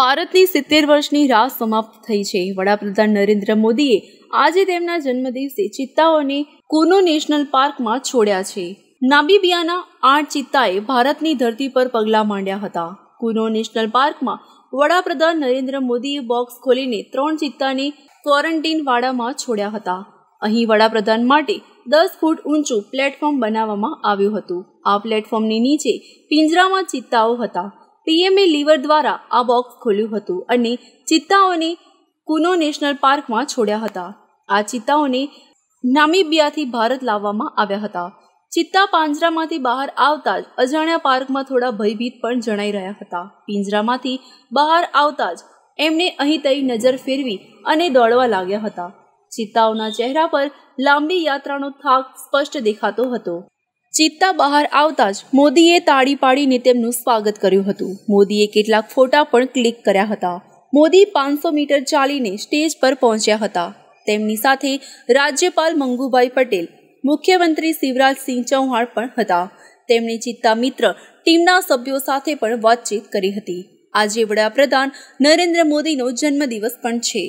ભારતની સિત્તેર વર્ષની રાહ સમાપ્ત થઈ છે વડાપ્રધાન નરેન્દ્ર મોદીએ આજે તેમના જન્મદિવસે ચિત્તાઓને કુનો નેશનલ પાર્કમાં છોડ્યા છે નાબીબિયાના આઠ ચિત્તાએ ભારતની ધરતી પર પગલાં માંડ્યા હતા કુનો નેશનલ પાર્કમાં વડાપ્રધાન નરેન્દ્ર મોદીએ બોક્સ ખોલીને ત્રણ ચિત્તાને ક્વોરન્ટીન વાડામાં છોડ્યા હતા અહીં વડાપ્રધાન માટે દસ ફૂટ ઊંચું પ્લેટફોર્મ બનાવવામાં આવ્યું હતું આ પ્લેટફોર્મની નીચે પિંજરામાં ચિત્તાઓ હતા પીએમએ લીવર દ્વારા આ બોક્સ ખોલ્યું હતું અને ચિત્તાઓને કુનો નેશનલ પાર્કમાં છોડ્યા હતા આ ચિત્તાઓને નામીબિયાથી ભારત લાવવામાં આવ્યા હતા ચિત્તા પાંજરામાંથી બહાર આવતા જ અજાણ્યા પાર્કમાં થોડા ભયભીત પણ જણાઈ રહ્યા હતા પિંજરામાંથી બહાર આવતા જ એમને અહીં તઈ નજર ફેરવી અને દોડવા લાગ્યા હતા ચિત્તાઓના ચહેરા પર લાંબી યાત્રાનો થાક સ્પષ્ટ દેખાતો હતો ચિત્તા બહાર આવતા જ મોદીએ તાળી પાડીને તેમનું સ્વાગત કર્યું હતું મોદીએ કેટલાક ફોટા પણ ક્લિક કર્યા હતા મોદી પાંચસો મીટર ચાલીને સ્ટેજ પર પહોંચ્યા હતા તેમની સાથે રાજ્યપાલ મંગુભાઈ પટેલ મુખ્યમંત્રી શિવરાજસિંહ ચૌહાણ પણ હતા તેમણે ચિત્તા મિત્ર ટીમના સભ્યો સાથે પણ વાતચીત કરી હતી આજે વડાપ્રધાન નરેન્દ્ર મોદીનો જન્મદિવસ પણ છે